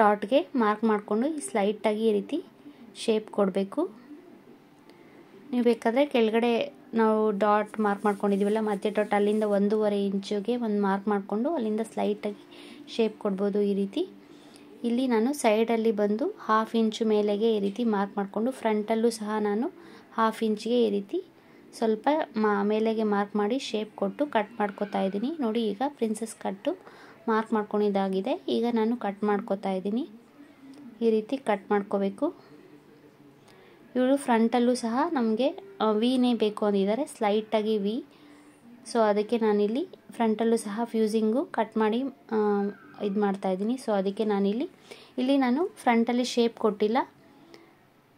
Speaker 1: ಡಾಟ್ಗೆ ಮಾರ್ಕ್ ಮಾಡಿಕೊಂಡು ಸ್ಲೈಟಾಗಿ ಈ ರೀತಿ ಶೇಪ್ ಕೊಡಬೇಕು ನೀವು ಬೇಕಾದರೆ ಕೆಳಗಡೆ ನಾವು ಡಾಟ್ ಮಾರ್ಕ್ ಮಾಡ್ಕೊಂಡಿದ್ದೀವಲ್ಲ ಮಧ್ಯೆ ಡಾಟ್ ಅಲ್ಲಿಂದ ಒಂದೂವರೆ ಇಂಚಿಗೆ ಒಂದು ಮಾರ್ಕ್ ಮಾಡಿಕೊಂಡು ಅಲ್ಲಿಂದ ಸ್ಲೈಟಾಗಿ ಶೇಪ್ ಕೊಡ್ಬೋದು ಈ ರೀತಿ ಇಲ್ಲಿ ನಾನು ಸೈಡಲ್ಲಿ ಬಂದು ಹಾಫ್ ಇಂಚು ಮೇಲೆಗೆ ಈ ರೀತಿ ಮಾರ್ಕ್ ಮಾಡಿಕೊಂಡು ಫ್ರಂಟಲ್ಲೂ ಸಹ ನಾನು ಹಾಫ್ ಇಂಚ್ಗೆ ಈ ರೀತಿ ಸ್ವಲ್ಪ ಮಾ ಮೇಲೆಗೆ ಮಾರ್ಕ್ ಮಾಡಿ ಶೇಪ್ ಕೊಟ್ಟು ಕಟ್ ಮಾಡ್ಕೋತಾ ಇದ್ದೀನಿ ನೋಡಿ ಈಗ ಪ್ರಿನ್ಸಸ್ ಕಟ್ಟು ಮಾರ್ಕ್ ಮಾಡ್ಕೊಂಡಿದ್ದಾಗಿದೆ ಈಗ ನಾನು ಕಟ್ ಮಾಡ್ಕೋತಾ ಇದ್ದೀನಿ ಈ ರೀತಿ ಕಟ್ ಮಾಡ್ಕೋಬೇಕು ಇವಳು ಫ್ರಂಟಲ್ಲೂ ಸಹ ನಮಗೆ ವಿನೇ ಬೇಕು ಅಂದಿದ್ದಾರೆ ಸ್ಲೈಟಾಗಿ ವಿ ಸೊ ಅದಕ್ಕೆ ನಾನಿಲ್ಲಿ ಫ್ರಂಟಲ್ಲೂ ಸಹ ಫ್ಯೂಸಿಂಗು ಕಟ್ ಮಾಡಿ ಇದು ಮಾಡ್ತಾಯಿದ್ದೀನಿ ಸೊ ಅದಕ್ಕೆ ನಾನಿಲ್ಲಿ ಇಲ್ಲಿ ನಾನು ಫ್ರಂಟಲ್ಲಿ ಶೇಪ್ ಕೊಟ್ಟಿಲ್ಲ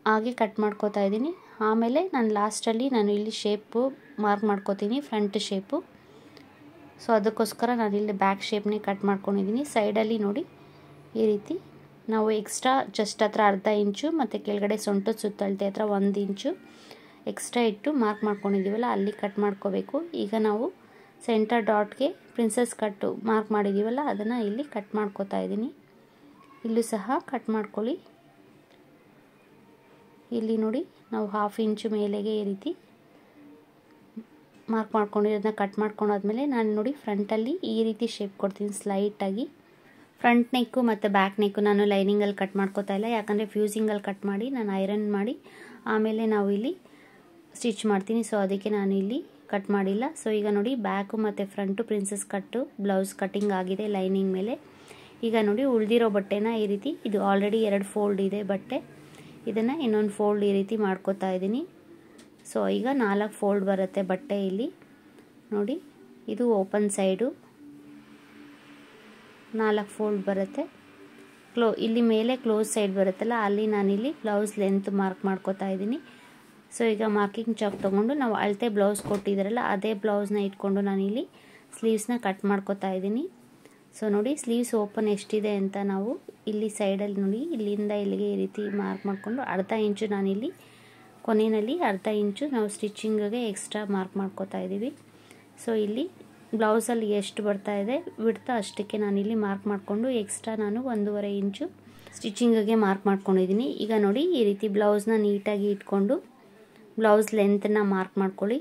Speaker 1: ಹಾಗೆ ಕಟ್ ಮಾಡ್ಕೋತಾ ಇದ್ದೀನಿ ಆಮೇಲೆ ನಾನು ಲಾಸ್ಟಲ್ಲಿ ನಾನು ಇಲ್ಲಿ ಶೇಪು ಮಾರ್ಕ್ ಮಾಡ್ಕೋತೀನಿ ಫ್ರಂಟ್ ಶೇಪು ಸೊ ಅದಕ್ಕೋಸ್ಕರ ನಾನು ಇಲ್ಲಿ ಬ್ಯಾಕ್ ಶೇಪ್ನೇ ಕಟ್ ಮಾಡ್ಕೊಂಡಿದ್ದೀನಿ ಸೈಡಲ್ಲಿ ನೋಡಿ ಈ ರೀತಿ ನಾವು ಎಕ್ಸ್ಟ್ರಾ ಜಸ್ಟ್ ಹತ್ರ ಅರ್ಧ ಇಂಚು ಮತ್ತು ಕೆಳಗಡೆ ಸೊಂಟು ಸುತ್ತಳತೆ ಹತ್ರ ಒಂದು ಇಂಚು ಎಕ್ಸ್ಟ್ರಾ ಇಟ್ಟು ಮಾರ್ಕ್ ಮಾಡ್ಕೊಂಡಿದ್ದೀವಲ್ಲ ಅಲ್ಲಿ ಕಟ್ ಮಾಡ್ಕೋಬೇಕು ಈಗ ನಾವು ಸೆಂಟರ್ ಡಾಟ್ಗೆ ಪ್ರಿನ್ಸಸ್ ಕಟ್ಟು ಮಾರ್ಕ್ ಮಾಡಿದ್ದೀವಲ್ಲ ಅದನ್ನು ಇಲ್ಲಿ ಕಟ್ ಮಾಡ್ಕೋತಾ ಇದ್ದೀನಿ ಇಲ್ಲೂ ಸಹ ಕಟ್ ಮಾಡ್ಕೊಳ್ಳಿ ಇಲ್ಲಿ ನೋಡಿ ನಾವು ಹಾಫ್ ಇಂಚು ಮೇಲೆಗೆ ಈ ರೀತಿ ಮಾರ್ಕ್ ಮಾಡ್ಕೊಂಡಿರೋದನ್ನ ಕಟ್ ಮಾಡ್ಕೊಂಡಾದ್ಮೇಲೆ ನಾನು ನೋಡಿ ಫ್ರಂಟಲ್ಲಿ ಈ ರೀತಿ ಶೇಪ್ ಕೊಡ್ತೀನಿ ಸ್ಲೈಟಾಗಿ ಫ್ರಂಟ್ ನೆಕ್ಕು ಮತ್ತು ಬ್ಯಾಕ್ ನೆಕ್ಕು ನಾನು ಲೈನಿಂಗಲ್ಲಿ ಕಟ್ ಮಾಡ್ಕೋತಾ ಇಲ್ಲ ಯಾಕಂದರೆ ಫ್ಯೂಸಿಂಗಲ್ಲಿ ಕಟ್ ಮಾಡಿ ನಾನು ಐರನ್ ಮಾಡಿ ಆಮೇಲೆ ನಾವು ಇಲ್ಲಿ ಸ್ಟಿಚ್ ಮಾಡ್ತೀನಿ ಸೊ ಅದಕ್ಕೆ ನಾನು ಇಲ್ಲಿ ಕಟ್ ಮಾಡಿಲ್ಲ ಸೊ ಈಗ ನೋಡಿ ಬ್ಯಾಕು ಮತ್ತು front princess cut blouse cutting ಆಗಿದೆ ಲೈನಿಂಗ್ ಮೇಲೆ ಈಗ ನೋಡಿ ಉಳಿದಿರೋ ಬಟ್ಟೆನ ಈ ರೀತಿ ಇದು ಆಲ್ರೆಡಿ ಎರಡು ಫೋಲ್ಡ್ ಇದೆ ಬಟ್ಟೆ ಇದನ್ನು ಇನ್ನೊಂದು ಫೋಲ್ಡ್ ಈ ರೀತಿ ಮಾಡ್ಕೋತಾ ಇದ್ದೀನಿ ಸೊ ಈಗ ನಾಲ್ಕು ಫೋಲ್ಡ್ ಬರುತ್ತೆ ಬಟ್ಟೆ ಇಲ್ಲಿ ನೋಡಿ ಇದು ಓಪನ್ ಸೈಡು ನಾಲ್ಕು ಫೋಲ್ಡ್ ಬರುತ್ತೆ ಕ್ಲೋ ಇಲ್ಲಿ ಮೇಲೆ ಕ್ಲೋಸ್ ಸೈಡ್ ಬರುತ್ತಲ್ಲ ಅಲ್ಲಿ ನಾನಿಲ್ಲಿ ಬ್ಲೌಸ್ ಲೆಂತ್ ಮಾರ್ಕ್ ಮಾಡ್ಕೋತಾ ಇದ್ದೀನಿ ಸೊ ಈಗ ಮಾರ್ಕಿಂಗ್ ಚಾಕ್ ತೊಗೊಂಡು ನಾವು ಅಳತೆ ಬ್ಲೌಸ್ ಕೊಟ್ಟಿದ್ದೀರಲ್ಲ ಅದೇ ಬ್ಲೌಸ್ನ ಇಟ್ಕೊಂಡು ನಾನಿಲ್ಲಿ ಸ್ಲೀವ್ಸ್ನ ಕಟ್ ಮಾಡ್ಕೋತಾ ಇದ್ದೀನಿ ಸೊ ನೋಡಿ ಸ್ಲೀವ್ಸ್ ಓಪನ್ ಎಷ್ಟಿದೆ ಅಂತ ನಾವು ಇಲ್ಲಿ ಸೈಡಲ್ಲಿ ನೋಡಿ ಇಲ್ಲಿಂದ ಇಲ್ಲಿಗೆ ಈ ರೀತಿ ಮಾರ್ಕ್ ಮಾಡಿಕೊಂಡು ಅರ್ಧ ಇಂಚು ನಾನಿಲ್ಲಿ ಕೊನೆಯಲ್ಲಿ ಅರ್ಧ ಇಂಚು ನಾವು ಸ್ಟಿಚಿಂಗಿಗೆ ಎಕ್ಸ್ಟ್ರಾ ಮಾರ್ಕ್ ಮಾಡ್ಕೋತಾ ಇದ್ದೀವಿ ಸೊ ಇಲ್ಲಿ ಬ್ಲೌಸಲ್ಲಿ ಎಷ್ಟು ಬರ್ತಾ ಇದೆ ಬಿಡ್ತಾ ಅಷ್ಟಕ್ಕೆ ನಾನಿಲ್ಲಿ ಮಾರ್ಕ್ ಮಾಡಿಕೊಂಡು ಎಕ್ಸ್ಟ್ರಾ ನಾನು ಒಂದೂವರೆ ಇಂಚು ಸ್ಟಿಚಿಂಗಿಗೆ ಮಾರ್ಕ್ ಮಾಡ್ಕೊಂಡಿದ್ದೀನಿ ಈಗ ನೋಡಿ ಈ ರೀತಿ ಬ್ಲೌಸ್ನ ನೀಟಾಗಿ ಇಟ್ಕೊಂಡು ಬ್ಲೌಸ್ ಲೆಂತನ್ನ ಮಾರ್ಕ್ ಮಾಡ್ಕೊಳ್ಳಿ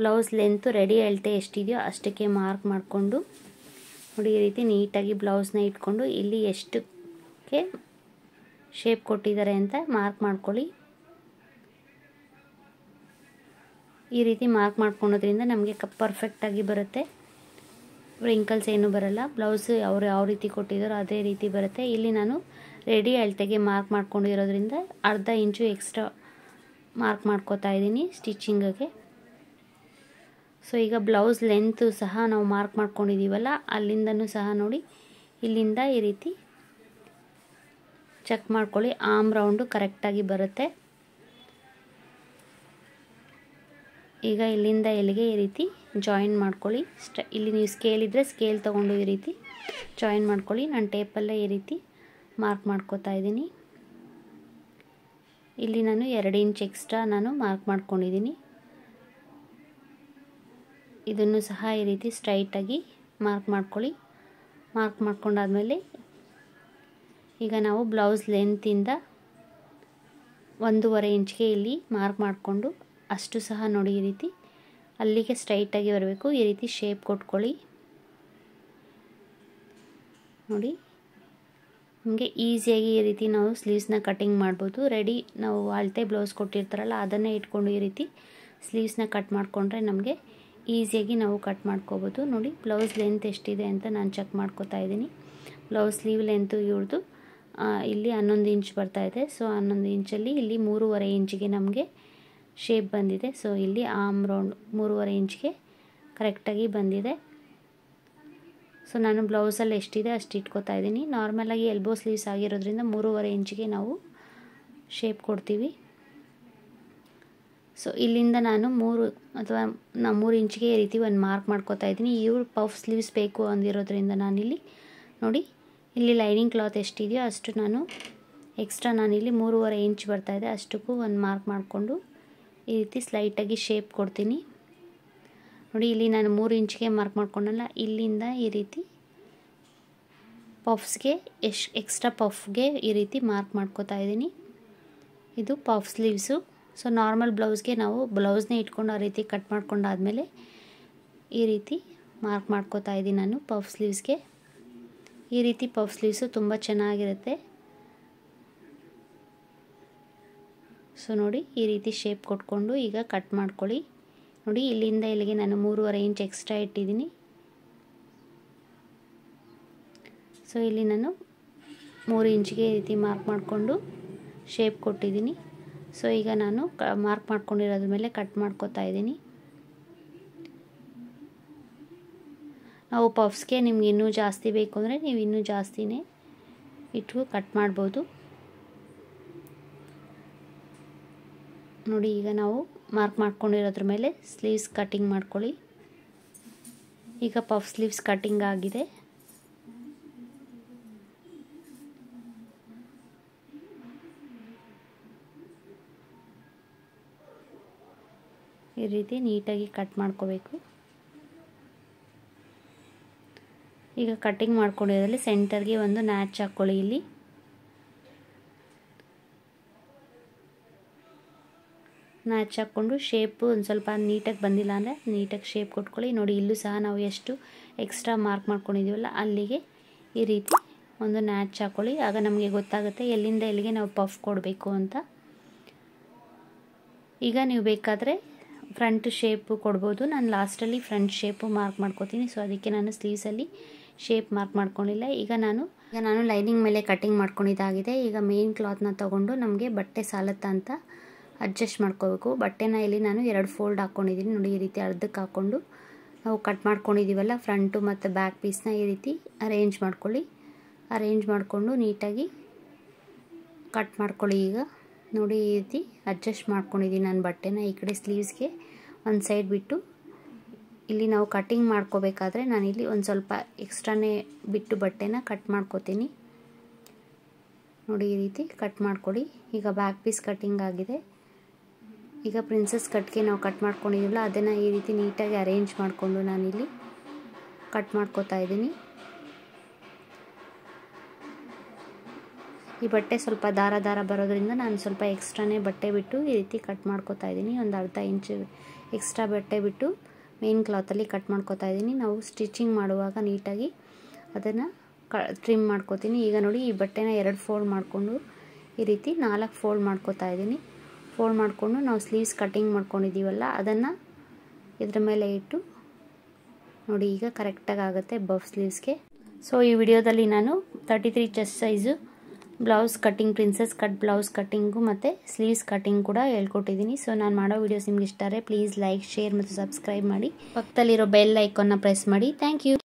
Speaker 1: ಬ್ಲೌಸ್ ಲೆಂತು ರೆಡಿ ಅಳ್ತೆ ಎಷ್ಟಿದೆಯೋ ಅಷ್ಟಕ್ಕೆ ಮಾರ್ಕ್ ಮಾಡಿಕೊಂಡು ನೋಡಿ ಈ ರೀತಿ ನೀಟಾಗಿ ಬ್ಲೌಸ್ನ ಇಟ್ಕೊಂಡು ಇಲ್ಲಿ ಎಷ್ಟಕ್ಕೆ ಶೇಪ್ ಕೊಟ್ಟಿದ್ದಾರೆ ಅಂತ ಮಾರ್ಕ್ ಮಾಡ್ಕೊಳ್ಳಿ ಈ ರೀತಿ ಮಾರ್ಕ್ ಮಾಡ್ಕೊಳೋದ್ರಿಂದ ನಮಗೆ ಕಪ್ ಪರ್ಫೆಕ್ಟಾಗಿ ಬರುತ್ತೆ ರಿಂಕಲ್ಸ್ ಏನು ಬರಲ್ಲ ಬ್ಲೌಸ್ ಅವರು ಯಾವ ರೀತಿ ಕೊಟ್ಟಿದ್ದಾರೋ ಅದೇ ರೀತಿ ಬರುತ್ತೆ ಇಲ್ಲಿ ನಾನು ರೆಡಿ ಅಳತೆಗೆ ಮಾರ್ಕ್ ಮಾಡ್ಕೊಂಡಿರೋದ್ರಿಂದ ಅರ್ಧ ಇಂಚು ಎಕ್ಸ್ಟ್ರಾ ಮಾರ್ಕ್ ಮಾಡ್ಕೋತಾ ಇದ್ದೀನಿ ಸ್ಟಿಚಿಂಗಿಗೆ ಸೊ ಈಗ ಬ್ಲೌಸ್ ಲೆಂತು ಸಹ ನಾವು ಮಾರ್ಕ್ ಮಾಡ್ಕೊಂಡಿದ್ದೀವಲ್ಲ ಅಲ್ಲಿಂದನೂ ಸಹ ನೋಡಿ ಇಲ್ಲಿಂದ ಈ ರೀತಿ ಚೆಕ್ ಮಾಡ್ಕೊಳ್ಳಿ ಆಮ್ ರೌಂಡು ಕರೆಕ್ಟಾಗಿ ಬರುತ್ತೆ ಈಗ ಇಲ್ಲಿಂದ ಎಲ್ಲಿಗೆ ಈ ರೀತಿ ಜಾಯಿನ್ ಮಾಡ್ಕೊಳ್ಳಿ ಸ್ಟ ಇಲ್ಲಿ ನೀವು ಸ್ಕೇಲ್ ಇದ್ದರೆ ಸ್ಕೇಲ್ ತೊಗೊಂಡು ಈ ರೀತಿ ಜಾಯಿನ್ ಮಾಡ್ಕೊಳ್ಳಿ ನಾನು ಟೇಪಲ್ಲೇ ಈ ರೀತಿ ಮಾರ್ಕ್ ಮಾಡ್ಕೋತಾ ಇದ್ದೀನಿ ಇಲ್ಲಿ ನಾನು ಎರಡು ಇಂಚ್ ಎಕ್ಸ್ಟ್ರಾ ನಾನು ಮಾರ್ಕ್ ಮಾಡ್ಕೊಂಡಿದ್ದೀನಿ ಇದನ್ನು ಸಹ ಈ ರೀತಿ ಸ್ಟ್ರೈಟಾಗಿ ಮಾರ್ಕ್ ಮಾಡ್ಕೊಳ್ಳಿ ಮಾರ್ಕ್ ಮಾಡ್ಕೊಂಡಾದಮೇಲೆ ಈಗ ನಾವು ಬ್ಲೌಸ್ ಲೆಂತಿಂದ ಒಂದೂವರೆ ಇಂಚ್ಗೆ ಇಲ್ಲಿ ಮಾರ್ಕ್ ಮಾಡಿಕೊಂಡು ಅಷ್ಟು ಸಹ ನೋಡಿ ಈ ರೀತಿ ಅಲ್ಲಿಗೆ ಸ್ಟ್ರೈಟಾಗಿ ಬರಬೇಕು ಈ ರೀತಿ ಶೇಪ್ ಕೊಟ್ಕೊಳ್ಳಿ ನೋಡಿ ನಿಮಗೆ ಈಸಿಯಾಗಿ ಈ ರೀತಿ ನಾವು ಸ್ಲೀವ್ಸ್ನ ಕಟಿಂಗ್ ಮಾಡ್ಬೋದು ರೆಡಿ ನಾವು ಅಳತೆ ಬ್ಲೌಸ್ ಕೊಟ್ಟಿರ್ತಾರಲ್ಲ ಅದನ್ನೇ ಇಟ್ಕೊಂಡು ಈ ರೀತಿ ಸ್ಲೀವ್ಸ್ನ ಕಟ್ ಮಾಡಿಕೊಂಡ್ರೆ ನಮಗೆ ಈಸಿಯಾಗಿ ನಾವು ಕಟ್ ಮಾಡ್ಕೋಬೋದು ನೋಡಿ ಬ್ಲೌಸ್ ಲೆಂತ್ ಎಷ್ಟಿದೆ ಅಂತ ನಾನು ಚೆಕ್ ಮಾಡ್ಕೋತಾ ಇದ್ದೀನಿ ಬ್ಲೌಸ್ ಸ್ಲೀವ್ ಲೆಂತು ಇವ್ರದ್ದು ಇಲ್ಲಿ ಹನ್ನೊಂದು ಇಂಚ್ ಬರ್ತಾಯಿದೆ ಸೊ ಹನ್ನೊಂದು ಇಂಚಲ್ಲಿ ಇಲ್ಲಿ ಮೂರುವರೆ ಇಂಚಿಗೆ ನಮಗೆ ಶೇಪ್ ಬಂದಿದೆ ಸೊ ಇಲ್ಲಿ ಆಮ್ ರೌಂಡ್ ಮೂರುವರೆ ಇಂಚ್ಗೆ ಕರೆಕ್ಟಾಗಿ ಬಂದಿದೆ ಸೊ ನಾನು ಬ್ಲೌಸಲ್ಲಿ ಎಷ್ಟಿದೆ ಅಷ್ಟು ಇಟ್ಕೋತಾ ಇದ್ದೀನಿ ನಾರ್ಮಲಾಗಿ ಎಲ್ಬೋ ಸ್ಲೀವ್ಸ್ ಆಗಿರೋದ್ರಿಂದ ಮೂರುವರೆ ಇಂಚಿಗೆ ನಾವು ಶೇಪ್ ಕೊಡ್ತೀವಿ ಸೊ ಇಲ್ಲಿಂದ ನಾನು ಮೂರು ಅಥವಾ ನಾ ಮೂರು ಇಂಚಿಗೆ ಈ ರೀತಿ ಒಂದು ಮಾರ್ಕ್ ಮಾಡ್ಕೋತಾ ಇದ್ದೀನಿ ಇವ್ರು ಪಫ್ ಸ್ಲೀವ್ಸ್ ಬೇಕು ಅಂದಿರೋದ್ರಿಂದ ನಾನಿಲ್ಲಿ ನೋಡಿ ಇಲ್ಲಿ ಲೈನಿಂಗ್ ಕ್ಲಾತ್ ಎಷ್ಟಿದೆಯೋ ಅಷ್ಟು ನಾನು ಎಕ್ಸ್ಟ್ರಾ ನಾನಿಲ್ಲಿ ಮೂರುವರೆ ಇಂಚ್ ಇದೆ ಅಷ್ಟಕ್ಕೂ ಒಂದು ಮಾರ್ಕ್ ಮಾಡಿಕೊಂಡು ಈ ರೀತಿ ಸ್ಲೈಟಾಗಿ ಶೇಪ್ ಕೊಡ್ತೀನಿ ನೋಡಿ ಇಲ್ಲಿ ನಾನು ಮೂರು ಇಂಚ್ಗೆ ಮಾರ್ಕ್ ಮಾಡ್ಕೊಂಡಲ್ಲ ಇಲ್ಲಿಂದ ಈ ರೀತಿ ಪಫ್ಸ್ಗೆ ಎಷ್ಟು ಎಕ್ಸ್ಟ್ರಾ ಪಫ್ಗೆ ಈ ರೀತಿ ಮಾರ್ಕ್ ಮಾಡ್ಕೋತಾ ಇದ್ದೀನಿ ಇದು ಪಫ್ ಸ್ಲೀವ್ಸು ಸೊ ನಾರ್ಮಲ್ ಬ್ಲೌಸ್ಗೆ ನಾವು ಬ್ಲೌಸ್ನೇ ಇಟ್ಕೊಂಡು ಆ ರೀತಿ ಕಟ್ ಮಾಡ್ಕೊಂಡಾದಮೇಲೆ ಈ ರೀತಿ ಮಾರ್ಕ್ ಮಾಡ್ಕೋತಾ ಇದ್ದೀನಿ ನಾನು ಪಫ್ ಸ್ಲೀವ್ಸ್ಗೆ ಈ ರೀತಿ ಪಫ್ ಸ್ಲೀವ್ಸು ತುಂಬ ಚೆನ್ನಾಗಿರುತ್ತೆ ಸೊ ನೋಡಿ ಈ ರೀತಿ ಶೇಪ್ ಕೊಟ್ಕೊಂಡು ಈಗ ಕಟ್ ಮಾಡ್ಕೊಳ್ಳಿ ನೋಡಿ ಇಲ್ಲಿಂದ ಇಲ್ಲಿಗೆ ನಾನು ಮೂರುವರೆ ಇಂಚ್ ಎಕ್ಸ್ಟ್ರಾ ಇಟ್ಟಿದ್ದೀನಿ ಸೊ ಇಲ್ಲಿ ನಾನು ಮೂರು ಇಂಚ್ಗೆ ಈ ರೀತಿ ಮಾರ್ಕ್ ಮಾಡಿಕೊಂಡು ಶೇಪ್ ಕೊಟ್ಟಿದ್ದೀನಿ ಸೊ ಈಗ ನಾನು ಮಾರ್ಕ್ ಮಾಡ್ಕೊಂಡಿರೋದ್ರ ಮೇಲೆ ಕಟ್ ಮಾಡ್ಕೋತಾ ಇದ್ದೀನಿ ನಾವು ಪಫ್ಸ್ಗೆ ನಿಮ್ಗೆ ಇನ್ನೂ ಜಾಸ್ತಿ ಬೇಕು ಅಂದರೆ ನೀವು ಇನ್ನೂ ಜಾಸ್ತಿನೇ ಇಟ್ಟು ಕಟ್ ಮಾಡ್ಬೋದು ನೋಡಿ ಈಗ ನಾವು ಮಾರ್ಕ್ ಮಾಡ್ಕೊಂಡಿರೋದ್ರ ಮೇಲೆ ಸ್ಲೀವ್ಸ್ ಕಟ್ಟಿಂಗ್ ಮಾಡ್ಕೊಳ್ಳಿ ಈಗ ಪಫ್ ಸ್ಲೀವ್ಸ್ ಕಟ್ಟಿಂಗ್ ಆಗಿದೆ ಈ ರೀತಿ ನೀಟಾಗಿ ಕಟ್ ಮಾಡ್ಕೋಬೇಕು ಈಗ ಕಟ್ಟಿಂಗ್ ಮಾಡ್ಕೊಂಡಿರೋದ್ರಲ್ಲಿ ಸೆಂಟರ್ಗೆ ಒಂದು ನ್ಯಾಚ್ ಹಾಕ್ಕೊಳ್ಳಿ ಇಲ್ಲಿ ನ್ಯಾಚ್ ಹಾಕ್ಕೊಂಡು ಶೇಪು ಒಂದು ಸ್ವಲ್ಪ ನೀಟಾಗಿ ಬಂದಿಲ್ಲ ಅಂದರೆ ನೀಟಾಗಿ ಶೇಪ್ ಕೊಟ್ಕೊಳ್ಳಿ ನೋಡಿ ಇಲ್ಲೂ ಸಹ ನಾವು ಎಷ್ಟು ಎಕ್ಸ್ಟ್ರಾ ಮಾರ್ಕ್ ಮಾಡ್ಕೊಂಡಿದ್ದೀವಲ್ಲ ಅಲ್ಲಿಗೆ ಈ ರೀತಿ ಒಂದು ನ್ಯಾಚ್ ಹಾಕ್ಕೊಳ್ಳಿ ಆಗ ನಮಗೆ ಗೊತ್ತಾಗುತ್ತೆ ಎಲ್ಲಿಂದ ಎಲ್ಲಿಗೆ ನಾವು ಪಫ್ ಕೊಡಬೇಕು ಅಂತ ಈಗ ನೀವು ಬೇಕಾದರೆ ಫ್ರಂಟ್ ಶೇಪ್ ಕೊಡ್ಬೋದು ನಾನು ಲಾಸ್ಟಲ್ಲಿ ಫ್ರಂಟ್ ಶೇಪು ಮಾರ್ಕ್ ಮಾಡ್ಕೋತೀನಿ ಸೊ ಅದಕ್ಕೆ ನಾನು ಸ್ಲೀವ್ಸಲ್ಲಿ ಶೇಪ್ ಮಾರ್ಕ್ ಮಾಡ್ಕೊಂಡಿಲ್ಲ ಈಗ ನಾನು ಈಗ ನಾನು ಲೈನಿಂಗ್ ಮೇಲೆ ಕಟಿಂಗ್ ಮಾಡ್ಕೊಂಡಿದ್ದಾಗಿದೆ ಈಗ ಮೇನ್ ಕ್ಲಾತ್ನ ತೊಗೊಂಡು ನಮಗೆ ಬಟ್ಟೆ ಸಾಲತ್ತ ಅಂತ ಅಡ್ಜಸ್ಟ್ ಮಾಡ್ಕೋಬೇಕು ಬಟ್ಟೆನ ಇಲ್ಲಿ ನಾನು ಎರಡು ಫೋಲ್ಡ್ ಹಾಕ್ಕೊಂಡಿದ್ದೀನಿ ನೋಡಿ ಈ ರೀತಿ ಅರ್ಧಕ್ಕೆ ಹಾಕ್ಕೊಂಡು ನಾವು ಕಟ್ ಮಾಡ್ಕೊಂಡಿದ್ದೀವಲ್ಲ ಫ್ರಂಟು ಮತ್ತು ಬ್ಯಾಕ್ ಪೀಸ್ನ ಈ ರೀತಿ ಅರೇಂಜ್ ಮಾಡ್ಕೊಳ್ಳಿ ಅರೇಂಜ್ ಮಾಡಿಕೊಂಡು ನೀಟಾಗಿ ಕಟ್ ಮಾಡ್ಕೊಳ್ಳಿ ಈಗ ನೋಡಿ ಈ ರೀತಿ ಅಡ್ಜಸ್ಟ್ ಮಾಡ್ಕೊಂಡಿದ್ದೀನಿ ನಾನು ಬಟ್ಟೆನ ಈ ಕಡೆ ಸ್ಲೀವ್ಸ್ಗೆ ಒಂದು ಸೈಡ್ ಬಿಟ್ಟು ಇಲ್ಲಿ ನಾವು ಕಟ್ಟಿಂಗ್ ಮಾಡ್ಕೋಬೇಕಾದ್ರೆ ನಾನಿಲ್ಲಿ ಒಂದು ಸ್ವಲ್ಪ ಎಕ್ಸ್ಟ್ರಾನೇ ಬಿಟ್ಟು ಬಟ್ಟೆನ ಕಟ್ ಮಾಡ್ಕೋತೀನಿ ನೋಡಿ ಈ ರೀತಿ ಕಟ್ ಮಾಡ್ಕೊಡಿ ಈಗ ಬ್ಯಾಕ್ ಪೀಸ್ ಕಟ್ಟಿಂಗ್ ಆಗಿದೆ ಈಗ ಪ್ರಿನ್ಸಸ್ ಕಟ್ಗೆ ನಾವು ಕಟ್ ಮಾಡ್ಕೊಂಡಿದ್ದೀವಲ್ಲ ಅದನ್ನು ಈ ರೀತಿ ನೀಟಾಗಿ ಅರೇಂಜ್ ಮಾಡಿಕೊಂಡು ನಾನಿಲ್ಲಿ ಕಟ್ ಮಾಡ್ಕೋತಾ ಇದ್ದೀನಿ ಈ ಬಟ್ಟೆ ಸ್ವಲ್ಪ ದಾರ ದಾರ ಬರೋದ್ರಿಂದ ನಾನು ಸ್ವಲ್ಪ ಎಕ್ಸ್ಟ್ರಾನೇ ಬಟ್ಟೆ ಬಿಟ್ಟು ಈ ರೀತಿ ಕಟ್ ಮಾಡ್ಕೋತಾ ಇದ್ದೀನಿ ಒಂದು ಅರ್ಧ ಇಂಚು ಎಕ್ಸ್ಟ್ರಾ ಬಟ್ಟೆ ಬಿಟ್ಟು ಮೇನ್ ಕ್ಲಾತಲ್ಲಿ ಕಟ್ ಮಾಡ್ಕೋತಾ ಇದ್ದೀನಿ ನಾವು ಸ್ಟಿಚಿಂಗ್ ಮಾಡುವಾಗ ನೀಟಾಗಿ ಅದನ್ನು ಕ ಟ್ರಿಮ್ ಮಾಡ್ಕೋತೀನಿ ಈಗ ನೋಡಿ ಈ ಬಟ್ಟೆನ ಎರಡು ಫೋಲ್ಡ್ ಮಾಡಿಕೊಂಡು ಈ ರೀತಿ ನಾಲ್ಕು ಫೋಲ್ಡ್ ಮಾಡ್ಕೋತಾ ಇದ್ದೀನಿ ಫೋಲ್ಡ್ ಮಾಡಿಕೊಂಡು ನಾವು ಸ್ಲೀವ್ಸ್ ಕಟಿಂಗ್ ಮಾಡ್ಕೊಂಡಿದ್ದೀವಲ್ಲ ಅದನ್ನು ಇದ್ರ ಮೇಲೆ ಇಟ್ಟು ನೋಡಿ ಈಗ ಕರೆಕ್ಟಾಗಿ ಆಗುತ್ತೆ ಬಫ್ ಸ್ಲೀವ್ಸ್ಗೆ ಸೊ ಈ ವಿಡಿಯೋದಲ್ಲಿ ನಾನು thirty three chest size blouse cutting princess cut blouse cutting ಮತ್ತು ಸ್ಲೀವ್ಸ್ ಕಟ್ಟಿಂಗ್ ಕೂಡ ಹೇಳ್ಕೊಟ್ಟಿದ್ದೀನಿ ಸೊ ನಾನು ಮಾಡೋ ವೀಡಿಯೋಸ್ ನಿಮ್ಗೆ ಇಷ್ಟ ಪ್ಲೀಸ್ ಲೈಕ್ ಶೇರ್ ಮತ್ತು ಸಬ್ಸ್ಕ್ರೈಬ್ ಮಾಡಿ ಪಕ್ಕದಲ್ಲಿರೋ ಬೆಲ್ ಐಕನ್ನ ಪ್ರೆಸ್ ಮಾಡಿ ಥ್ಯಾಂಕ್ ಯು